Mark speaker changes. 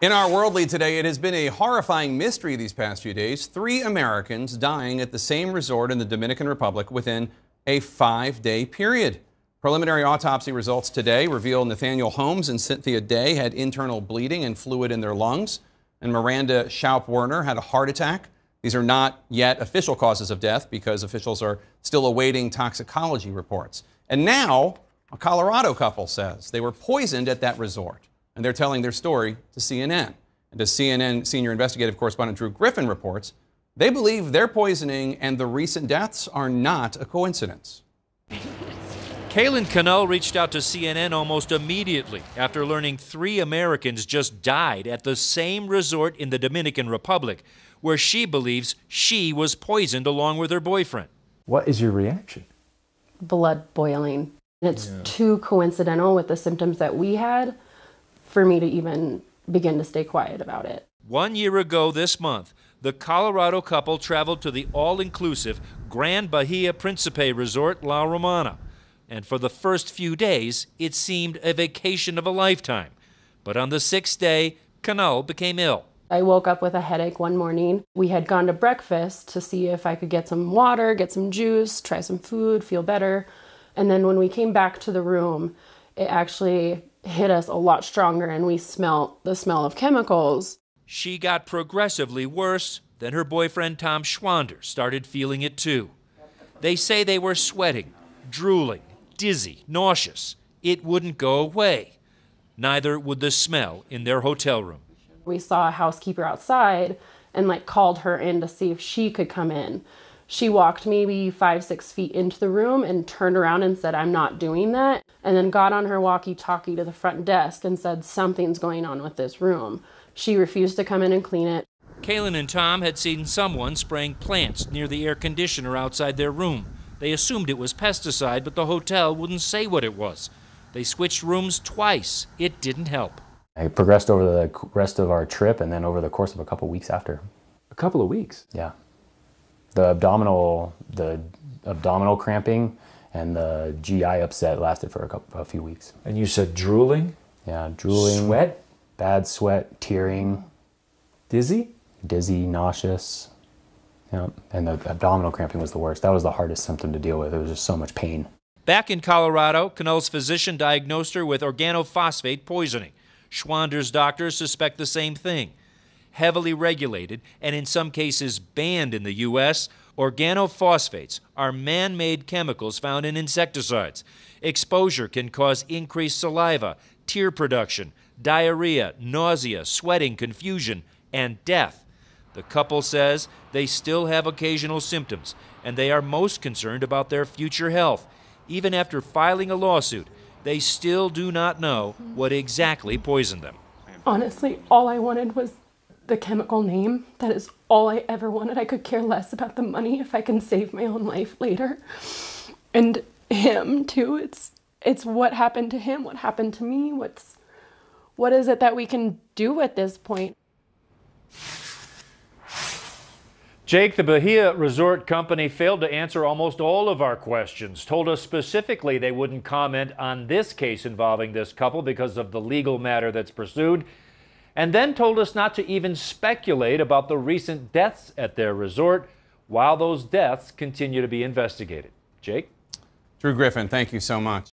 Speaker 1: In our world today, it has been a horrifying mystery these past few days. Three Americans dying at the same resort in the Dominican Republic within a five day period. Preliminary autopsy results today reveal Nathaniel Holmes and Cynthia Day had internal bleeding and fluid in their lungs, and Miranda Schaup Werner had a heart attack. These are not yet official causes of death because officials are still awaiting toxicology reports. And now, a Colorado couple says they were poisoned at that resort and they're telling their story to CNN. And as CNN senior investigative correspondent Drew Griffin reports, they believe their poisoning and the recent deaths are not a coincidence.
Speaker 2: Kaylin Cano reached out to CNN almost immediately after learning three Americans just died at the same resort in the Dominican Republic, where she believes she was poisoned along with her boyfriend. What is your reaction?
Speaker 3: Blood boiling. It's yeah. too coincidental with the symptoms that we had for me to even begin to stay quiet about it.
Speaker 2: One year ago this month, the Colorado couple traveled to the all inclusive Grand Bahia Principe Resort La Romana. And for the first few days, it seemed a vacation of a lifetime. But on the sixth day, Canal became ill.
Speaker 3: I woke up with a headache one morning. We had gone to breakfast to see if I could get some water, get some juice, try some food, feel better. And then when we came back to the room, it actually hit us a lot stronger and we smelt the smell of chemicals.
Speaker 2: She got progressively worse, then her boyfriend Tom Schwander started feeling it too. They say they were sweating, drooling, dizzy, nauseous. It wouldn't go away. Neither would the smell in their hotel room.
Speaker 3: We saw a housekeeper outside and like called her in to see if she could come in. She walked maybe five, six feet into the room and turned around and said, I'm not doing that. And then got on her walkie talkie to the front desk and said, Something's going on with this room. She refused to come in and clean it.
Speaker 2: Kaylin and Tom had seen someone spraying plants near the air conditioner outside their room. They assumed it was pesticide, but the hotel wouldn't say what it was. They switched rooms twice. It didn't help. It progressed over the rest of our trip and then over the course of a couple weeks after. A couple of weeks? Yeah the abdominal the abdominal cramping and the GI upset lasted for a, couple, a few weeks. And you said drooling? Yeah, drooling. Sweat? Bad sweat, tearing. Dizzy? Dizzy, nauseous. Yeah, and the abdominal cramping was the worst. That was the hardest symptom to deal with. It was just so much pain. Back in Colorado, Canell's physician diagnosed her with organophosphate poisoning. Schwander's doctors suspect the same thing heavily regulated, and in some cases banned in the U.S., organophosphates are man made chemicals found in insecticides. Exposure can cause increased saliva, tear production, diarrhea, nausea, sweating, confusion, and death. The couple says they still have occasional symptoms and they are most concerned about their future health. Even after filing a lawsuit, they still do not know what exactly poisoned them.
Speaker 3: Honestly, all I wanted was the chemical name. That is all I ever wanted. I could care less about the money if I can save my own life later. And him too. It's it's what happened to him, what happened to me, what's what is it that we can do at this point?
Speaker 2: Jake, the Bahia Resort Company failed to answer almost all of our questions, told us specifically they wouldn't comment on this case involving this couple because of the legal matter that's pursued and then told us not to even speculate about the recent deaths at their resort while those deaths continue to be investigated. Jake? Drew Griffin, thank you so much.